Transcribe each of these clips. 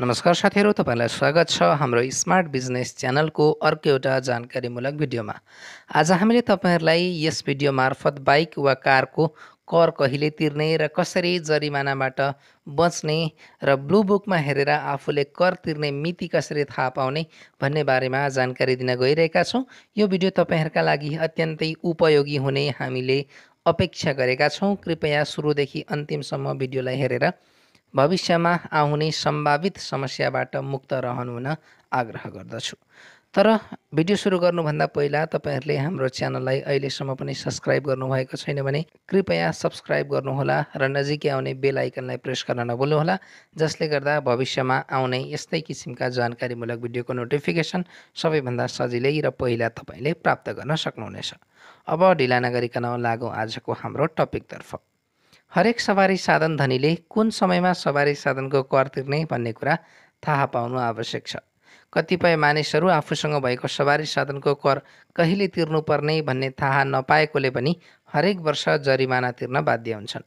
नमस्कार साथीहरू तपाईँलाई स्वागत छ हाम्रो स्मार्ट बिजनेस च्यानलको अर्को एउटा जानकारीमूलक भिडियोमा आज हामीले तपाईँहरूलाई यस भिडियो मार्फत बाइक वा कारको कर कहिले तिर्ने र कसरी जरिमानाबाट बच्ने र ब्लु बुकमा हेरेर आफूले कर तिर्ने मिति कसरी थाहा पाउने भन्ने बारेमा जानकारी दिन गइरहेका छौँ यो भिडियो तपाईँहरूका लागि अत्यन्तै उपयोगी हुने हामीले अपेक्षा गरेका छौँ कृपया सुरुदेखि अन्तिमसम्म भिडियोलाई हेरेर भविष्यमा आउने सम्भावित समस्याबाट मुक्त रहनु हुन आग्रह गर्दछु तर भिडियो सुरु गर्नुभन्दा पहिला तपाईँहरूले हाम्रो च्यानललाई अहिलेसम्म पनि सब्सक्राइब गर्नुभएको छैन भने कृपया सब्सक्राइब गर्नुहोला र नजिकै आउने बेल आइकनलाई प्रेस गर्न नभुल्नुहोला जसले गर्दा भविष्यमा आउने यस्तै किसिमका जानकारीमूलक भिडियोको नोटिफिकेसन सबैभन्दा सजिलै र पहिला तपाईँले प्राप्त गर्न सक्नुहुनेछ अब ढिला नगरिकन लागौँ आजको हाम्रो टपिकतर्फ हरेक सवारी साधन धनीले कुन समयमा सवारी साधनको कर तिर्ने भन्ने कुरा थाहा पाउनु आवश्यक छ कतिपय मानिसहरू आफूसँग भएको सवारी साधनको कर कहिले तिर्नुपर्ने भन्ने थाहा नपाएकोले पनि हरेक वर्ष जरिमाना तिर्न बाध्य हुन्छन्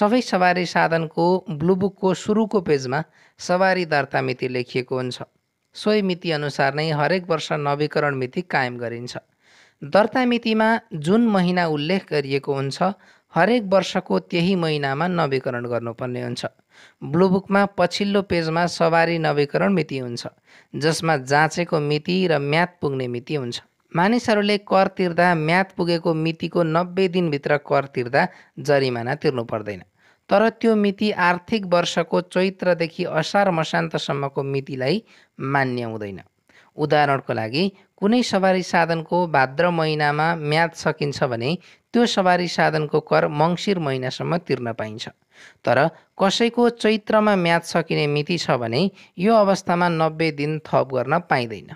सबै सवारी साधनको ब्लुबुकको सुरुको पेजमा सवारी दर्ता मिति लेखिएको हुन्छ सोही मिति अनुसार नै हरेक वर्ष नवीकरण मिति कायम गरिन्छ दर्ता मितिमा जुन महिना उल्लेख गरिएको हुन्छ हरेक वर्षको त्यही महिनामा नवीकरण गर्नुपर्ने हुन्छ ब्लुबुकमा पछिल्लो पेजमा सवारी नवीकरण मिति हुन्छ जसमा जाँचेको मिति र म्याद पुग्ने मिति हुन्छ मानिसहरूले कर तिर्दा म्याद पुगेको मितिको नब्बे दिनभित्र कर तिर्दा जरिमाना तिर्नु पर्दैन तर त्यो मिति आर्थिक वर्षको चैत्रदेखि असार मसान्तसम्मको मितिलाई मान्य हुँदैन उदाहरणको लागि कुनै सवारी साधनको भाद्र महिनामा म्याद सकिन्छ भने त्यो सवारी साधनको कर मङ्सिर महिनासम्म तिर्न पाइन्छ तर कसैको चैत्रमा म्याद सकिने मिति छ भने यो अवस्थामा नब्बे दिन थप गर्न पाइँदैन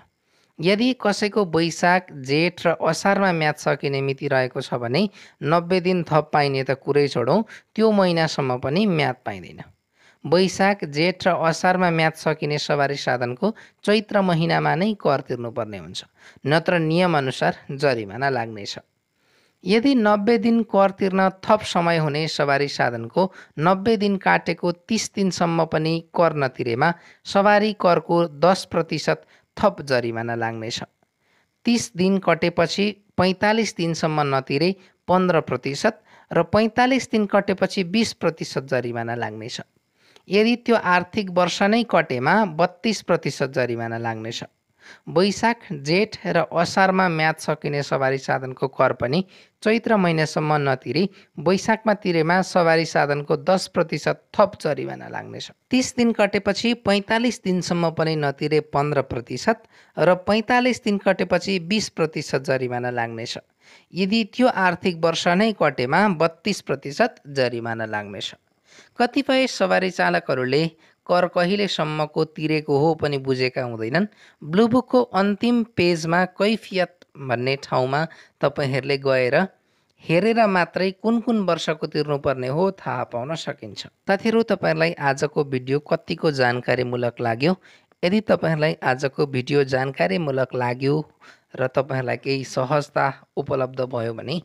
यदि कसैको वैशाख जेठ र असारमा म्याद सकिने मिति रहेको छ भने नब्बे दिन थप पाइने त कुरै छोडौँ त्यो महिनासम्म पनि म्याद पाइँदैन वैशाख जेठ र असारमा म्याद सकिने सवारी साधनको चैत्र महिनामा नै कर तिर्नुपर्ने हुन्छ नत्र नियमअनुसार जरिमाना लाग्नेछ यदि नब्बे दिन कर तिर्न थप समय हुने सवारी साधनको नब्बे दिन काटेको तिस दिनसम्म पनि कर नतिरेमा सवारी करको दस प्रतिशत थप जरिमाना लाग्नेछ तिस दिन कटेपछि पैँतालिस दिनसम्म नतिरे पन्ध्र प्रतिशत र पैँतालिस दिन कटेपछि बिस प्रतिशत जरिमाना लाग्नेछ यदि त्यो आर्थिक वर्ष नै कटेमा बत्तिस प्रतिशत जरिमाना लाग्नेछ वैशाख जेठ र असारमा म्याद सकिने सवारी साधनको कर पनि चैत्र महिनासम्म नतिरी वैशाखमा तिरेमा सवारी साधनको दस प्रतिशत थप जरिवाना लाग्नेछ तिस दिन कटेपछि पैँतालिस दिनसम्म पनि नतिरे पन्ध्र प्रतिशत र पैँतालिस दिन कटेपछि बिस प्रतिशत जरिवाना लाग्नेछ यदि त्यो आर्थिक वर्ष नै कटेमा बत्तिस प्रतिशत जरिवाना लाग्नेछ कतिपय सवारी चालकहरूले कर कहिलेसम्मको तिरेको हो पनि बुझेका हुँदैनन् ब्लुबुकको अन्तिम पेजमा कैफियत भन्ने ठाउँमा तपाईँहरूले गएर हेरेर मात्रै कुन कुन वर्षको तिर्नुपर्ने हो थाहा पाउन सकिन्छ साथीहरू तपाईँहरूलाई आजको भिडियो कतिको जानकारीमूलक लाग्यो यदि तपाईँहरूलाई आजको भिडियो जानकारीमूलक लाग्यो र तपाईँहरूलाई केही सहजता उपलब्ध भयो भने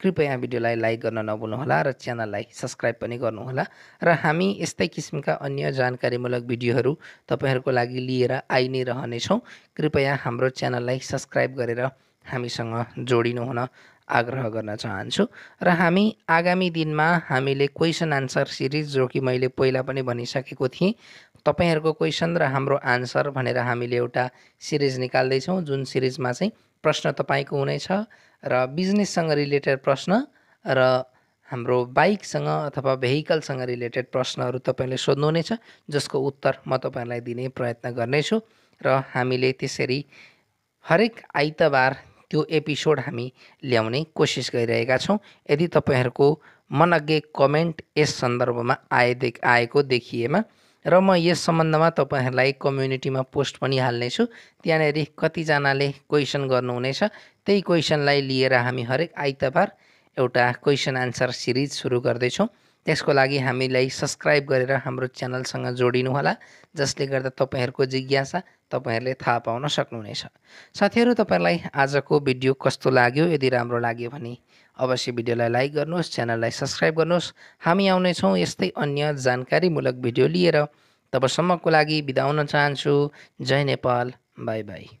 कृपया भिडियोलाई लाइक गर्न नभुल्नुहोला र च्यानललाई सब्सक्राइब पनि गर्नुहोला र हामी यस्तै किसिमका अन्य जानकारीमूलक भिडियोहरू तपाईँहरूको लागि लिएर आइ नै रहनेछौँ कृपया हाम्रो च्यानललाई सब्सक्राइब गरेर हामीसँग जोडिनुहुन आग्रह गर्न चाहन्छु र हामी आगामी दिनमा हामीले क्वेसन आन्सर सिरिज जो कि मैले पहिला पनि भनिसकेको थिएँ तपाईँहरूको क्वेसन र हाम्रो आन्सर भनेर हामीले एउटा सिरिज निकाल्दैछौँ जुन सिरिजमा चाहिँ प्रश्न तपाईँको हुनेछ र बिजनेससँग रिलेटेड प्रश्न र हाम्रो बाइकसँग अथवा भेहिकलसँग रिलेटेड प्रश्नहरू तपाईँले सोध्नु नै जसको उत्तर म तपाईँहरूलाई दिने प्रयत्न गर्नेछु र हामीले त्यसरी हरेक आइतबार त्यो एपिसोड हामी ल्याउने कोसिस गरिरहेका छौँ यदि तपाईँहरूको मनज्ञ कमेन्ट यस सन्दर्भमा आए आएको देखिएमा र म यस सम्बन्धमा तपाईँहरूलाई कम्युनिटीमा पोस्ट पनि हाल्नेछु त्यहाँनिर कतिजनाले क्वेसन गर्नुहुनेछ त्यही क्वेसनलाई लिएर हामी हरेक आइतबार एउटा क्वेसन आन्सर सिरिज सुरु गर्दैछौँ त्यसको लागि हामीलाई सब्सक्राइब गरेर हाम्रो च्यानलसँग जोडिनुहोला जसले गर्दा तपाईँहरूको जिज्ञासा तपाईँहरूले थाहा पाउन सक्नुहुनेछ साथीहरू तपाईँहरूलाई आजको भिडियो कस्तो लाग्यो यदि राम्रो लाग्यो भने अवश्य भिडियोलाई लाइक गर्नुहोस् च्यानललाई सब्सक्राइब गर्नुहोस् हामी आउनेछौँ यस्तै अन्य जानकारीमूलक भिडियो लिएर तबसम्मको लागि बिदा हुन चाहन्छु जय नेपाल बाई बाई